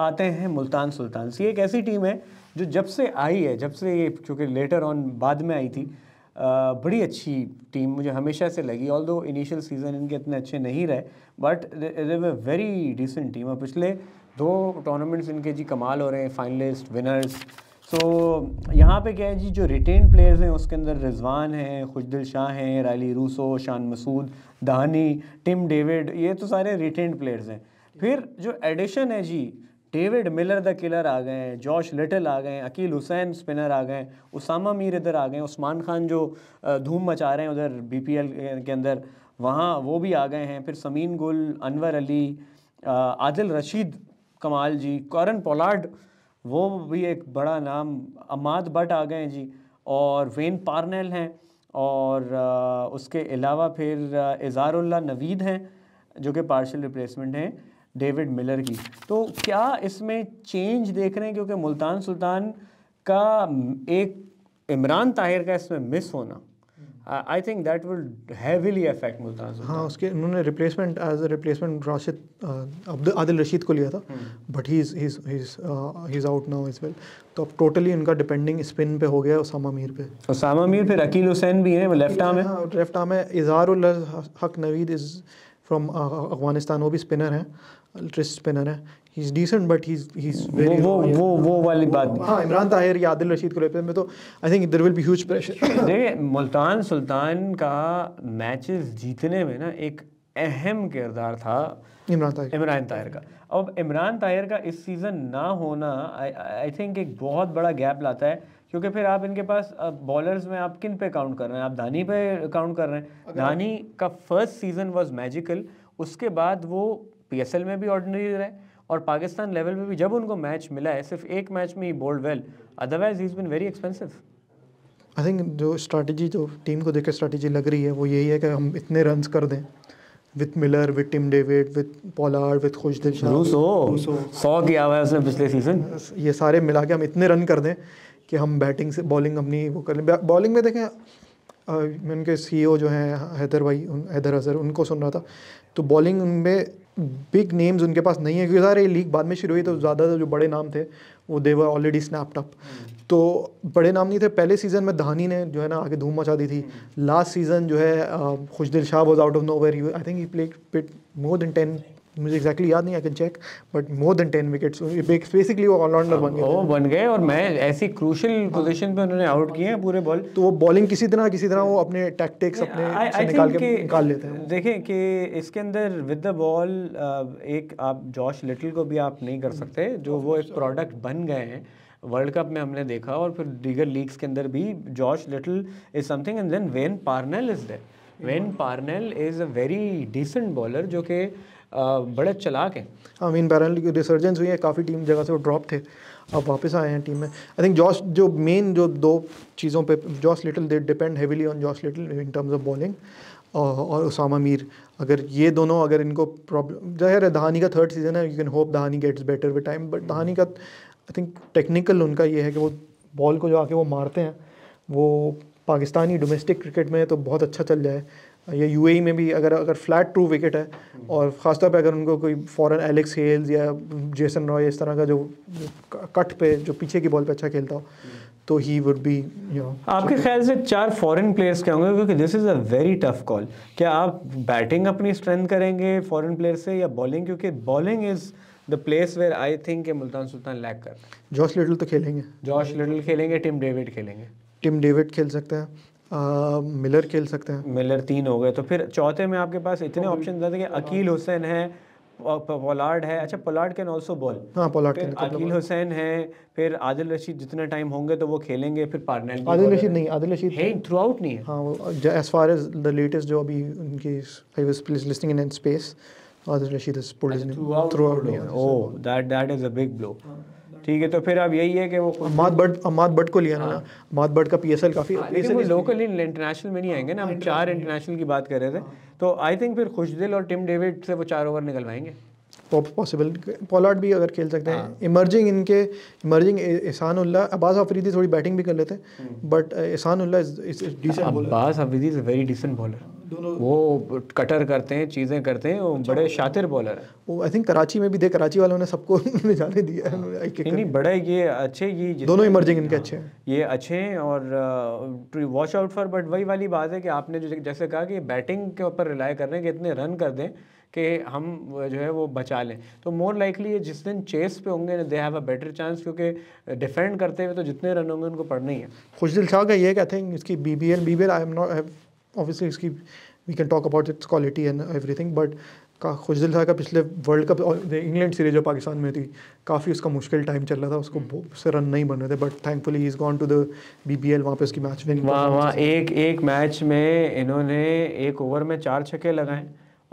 आते हैं मुल्तान सुल्तान ये एक ऐसी टीम है जो जब से आई है जब से ये चूँकि लेटर ऑन बाद में आई थी आ, बड़ी अच्छी टीम मुझे हमेशा से लगी ऑल दो इनिशियल सीज़न इनके इतने अच्छे नहीं रहे but they were very decent team और पिछले दो टूर्नामेंट्स इनके जी कमाल हो रहे हैं फाइनलिस्ट विनर्स सो यहाँ पे क्या है जी जो रिटेन प्लेयर्स हैं उसके अंदर रिजवान हैं खुशदिल शाह हैं रैली रूसो शान मसूद दहानी टिम डेविड ये तो सारे रिटेन प्लेयर्स हैं फिर जो एडिशन है जी डेविड मिलर द किलर आ गए हैं जॉश लिटिल आ गए हैं अकील हुसैन स्पिनर आ गए हैं उसामा मीर इधर आ गए हैं उस्मान खान जो धूम मचा रहे हैं उधर बी के अंदर वहाँ वो भी आ गए हैं फिर समीन गुल अनवर अली आदिल रशीद कमाल जी कॉरन पोलार्ड वो भी एक बड़ा नाम अमाद बट आ गए हैं जी और वेन पार्नेल हैं और उसके अलावा फिर इज़ारुल्ला नवीद हैं जो कि पार्शल रिप्लेसमेंट हैं डेविड मिलर की तो क्या इसमें चेंज देख रहे हैं क्योंकि मुल्तान सुल्तान का एक इमरान ताहिर का इसमें मिस होना I think that will heavily affect Multan Sultan हाँ उसके उन्होंने replacement as replacement Rashid Abdul Adil Rashid को लिया था but he is out now is well तो अब टोटली इनका डिपेंडिंग स्पिन पे हो गया उसामा मीर पे उसामा मीर फिर अकील हुसैन भी हैं लेफ्ट आर्म हाँ, है लेफ्ट हाँ, आर्म है इजहार हक नवीद इज़ फ्रॉम अफगानिस्तान वो भी स्पिनर हैं अल्ट्रिस्ट स्पिनर हैं he is decent but he is he is very वो वो वो वाली बात हाँ इमरान ताहिर या आदिल रशीद को लेते में तो I think there will be huge pressure देखिए मुल्तान सुल्तान का मैचेस जीतने में ना एक अहम किरदार था इमरान ताहिर इमरान ताहिर का अब इमरान ताहिर का इस सीज़न ना होना आई थिंक एक बहुत बड़ा गैप लाता है क्योंकि फिर आप इनके पास बॉलर्स में आप किन पे काउंट कर रहे हैं आप धानी पे काउंट कर रहे हैं धानी का फर्स्ट सीज़न वाज मैजिकल उसके बाद वो पीएसएल में भी ऑर्डनरी रहे और पाकिस्तान लेवल में भी जब उनको मैच मिला है सिर्फ एक मैच में ही bowled well otherwise is been very expensive I think जो स्ट्रैटेजी जो टीम को देख के स्ट्रैटेजी लग रही है वो यही है कि हम इतने रन कर दें with Miller with Tim David with Pollard with खुश सौ किया हुआ है उसने पिछले सीजन ये सारे मिला के हम इतने रन कर दें कि हम बैटिंग से बॉलिंग अपनी वो कर लें बॉलिंग में देखें उनके सी जो हैं हैदर भाई हैदर अजहर उनको सुन रहा था तो बॉलिंग उनमें बिग नेम्स उनके पास नहीं है क्योंकि सारे लीग बाद में शुरू हुई तो ज़्यादा जो बड़े नाम थे वो देवर ऑलरेडी स्नैप्ड तो बड़े नाम नहीं थे पहले सीज़न में धानी ने जो है ना आगे धूम मचा दी थी लास्ट hmm. सीज़न जो है Khushdil Shah was out of nowhere I think he play it more than ten मुझे एग्जैक्टली याद नहीं I can check but more than ten wicket basically वो ऑलराउंडर हाँ, बन गए वो बन गए और मैं ऐसी क्रूशल पोजीशन हाँ। पे उन्होंने आउट किए हैं पूरे बॉल तो वो बॉलिंग किसी तरह किसी तरह वो अपने टैक्टिक्स अपने निकाल के निकाल लेते हैं देखें कि इसके अंदर विद द बॉल एक आप जॉश लिटिल को भी आप नहीं कर सकते जो वो एक प्रोडक्ट बन गए हैं वर्ल्ड कप में हमने देखा और फिर दीगर लीग्स के अंदर भी George Little is something and then Wayne Parnell is there Wayne Parnell is a very decent bowler जो कि बड़े चलाक हैं हाँ मीन पैरल रिसर्जेंस हुई है काफ़ी टीम जगह से वो ड्रॉप थे अब वापस आए हैं टीम में आई थिंक जॉस जो मेन जो दो चीज़ों पे Josh Little they depend heavily on Josh Little in terms of bowling और उसामा मीर अगर ये दोनों अगर इनको प्रॉब्लम जाहिर दहानी का थर्ड सीज़न है you can hope Dahani gets better with time but Dahani का आई थिंक टेक्निकल उनका ये है कि वो बॉल को जो आके वो मारते हैं वो पाकिस्तानी डोमेस्टिक क्रिकेट में तो बहुत अच्छा चल जाए या यूएई e में भी अगर अगर फ्लैट ट्रू विकेट है और ख़ासतौर पर अगर उनको कोई फॉरेन एलेक्स हेल्स या जेसन रॉय इस तरह का जो कट पे जो पीछे की बॉल पे अच्छा खेलता हो तो he would be you know आपके ख्याल से चार फॉरेन प्लेयर्स क्या होंगे क्योंकि this is a very tough call क्या आप बैटिंग अपनी स्ट्रेंथ करेंगे फॉरेन प्लेयर से या बॉलिंग क्योंकि bowling is the place where I think Multan Sultan lack कर जॉश लिटल तो खेलेंगे जॉश लिटल खेलेंगे टिम डेविड खेलेंगे टिम डेविड खेल सकता है मिलर खेल सकते हैं मिलर तीन हो गए तो फिर चौथे में आपके पास इतने ऑप्शन तो थे कि हाँ। अकील हुसैन है पोलार्ड है अच्छा पोलार्ड कैन ऑल्सो बॉल हाँ पोलार्ड अकील हुसैन है फिर आदिल रशीद जितने टाइम होंगे तो वो खेलेंगे फिर पार्टनर आदिल रशीद नहीं आदिल रशीद है थ्रू आउट नहीं हाँ as far as the latest जो अभी उनकी I was listing in space Adil Rashid is through out oh that that is a big blow ठीक है तो फिर अब यही है कि वो अमाद बट अमाद बट को लिया ना हाँ। अमाद बट का पीएसएल काफ़ी लोकल इंटरनेशनल में नहीं आएंगे ना हम हाँ, चार इंटरनेशनल की बात कर रहे थे हाँ। तो आई थिंक फिर खुशदिल और टिम डेविड से वो चार ओवर निकलवाएंगे पॉसिबल तो पोलार्ड भी अगर खेल सकते हैं इमर्जिंग इनके इमर्जिंग एहसान उल्ला अब्बास अफरीदी थोड़ी बैटिंग भी कर लेते हैं but hmm. Ehsan Ullah is decent bowler Abbas Afridi is very decent bowler दोनों वो कटर करते हैं चीज़ें करते हैं वो अच्छा बड़े शातिर बॉलर हैं वो आई थिंक कराची में भी थे कराची वालों ने सबको जाने दिया है नहीं, नहीं बड़े ये अच्छे ये दोनों इमर्जिंग इनके अच्छे हैं हाँ, ये अच्छे हैं और to watch out for but वही वाली बात है कि आपने जो जैसे कहा कि बैटिंग के ऊपर रिलाय कर रहे हैं कि इतने रन कर दें कि हम जो है वो बचा लें तो मोर लाइकली ये जिस दिन चेस पे होंगे they have a better chance क्योंकि डिफेंड करते हुए तो जितने रन होंगे उनको पढ़ना ही है खुशदिल शाह का ये कहते हैं इसकी B B L B B L I am not obviously इसकी we can talk about its quality and everything but का खुशदिल साहब का पिछले वर्ल्ड कप और इंग्लैंड सीरीज जो पाकिस्तान में थी काफ़ी उसका मुश्किल टाइम चल रहा था उसको हम्म। उससे रन नहीं बन रहे थे but thankfully is gone to the B B L वहाँ पर उसकी मैच विनिंग वहाँ वहाँ एक एक मैच में इन्होंने एक ओवर में चार छक्के लगाए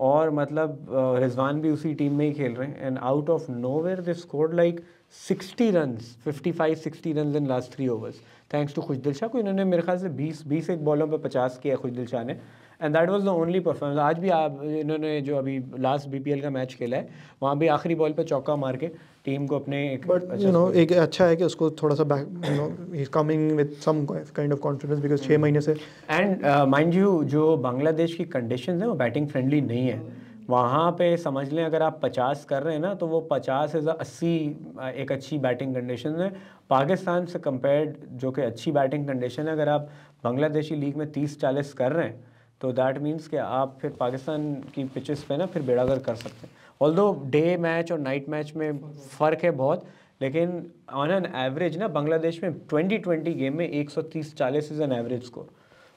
और मतलब रिजवान भी उसी टीम में ही खेल रहे हैं and out of nowhere they score like sixty run five sixty run in last three overs thanks to Khushdil Shah को इन्होंने मेरे ख्याल से बीस बीस एक बॉलों पर पचास किया खुशदिल शाह ने and that was the only performance आज भी आप इन्होंने जो अभी लास्ट बीपीएल का मैच खेला है वहाँ भी आखिरी बॉल पर चौका मार के टीम को अपने एक बट यू नो एक अच्छा है कि उसको थोड़ा सा back you know coming with some kind of confidence because छः महीने से एंड माइंड यू जो बांग्लादेश की कंडीशन है वो बैटिंग फ्रेंडली नहीं है वहाँ पे समझ लें अगर आप पचास कर रहे हैं ना तो वो पचास से अस्सी uh, एक अच्छी बैटिंग कंडीशन है पाकिस्तान से कंपेयर्ड जो कि अच्छी बैटिंग कंडीशन है अगर आप बांग्लादेशी लीग में तीस चालीस कर रहे हैं तो दैट मीन्स कि आप फिर पाकिस्तान की पिचेस पे ना फिर बेड़ागर कर सकते हैं ऑल दो डे मैच और नाइट मैच में फ़र्क है बहुत लेकिन ऑन एन एवरेज ना बांग्लादेश में 2020 गेम में 130 सौ तीस चालीस इज़ एन एवरेज स्कोर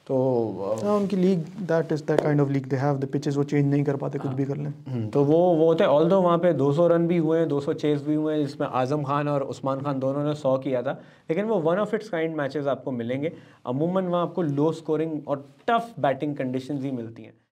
तो आ, uh, हाँ, उनकी league that is that kind of league they have the pitches वो चेंज नहीं कर पाते कुछ हाँ। भी कर लें हम्म, तो वो वो होते हैं ऑल दो वहाँ पे 200 रन भी हुए हैं 200 चेस भी हुए हैं जिसमें आजम खान और उस्मान खान दोनों ने 100 किया था लेकिन वो one off its kind matches आपको मिलेंगे अमूमन वहाँ आपको लो स्कोरिंग और टफ बैटिंग कंडीशन ही मिलती हैं